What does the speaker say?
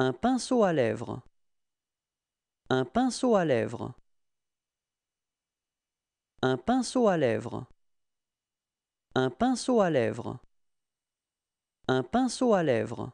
Un pinceau à lèvres. Un pinceau à lèvres. Un pinceau à lèvres. Un pinceau à lèvres. Un pinceau à lèvres.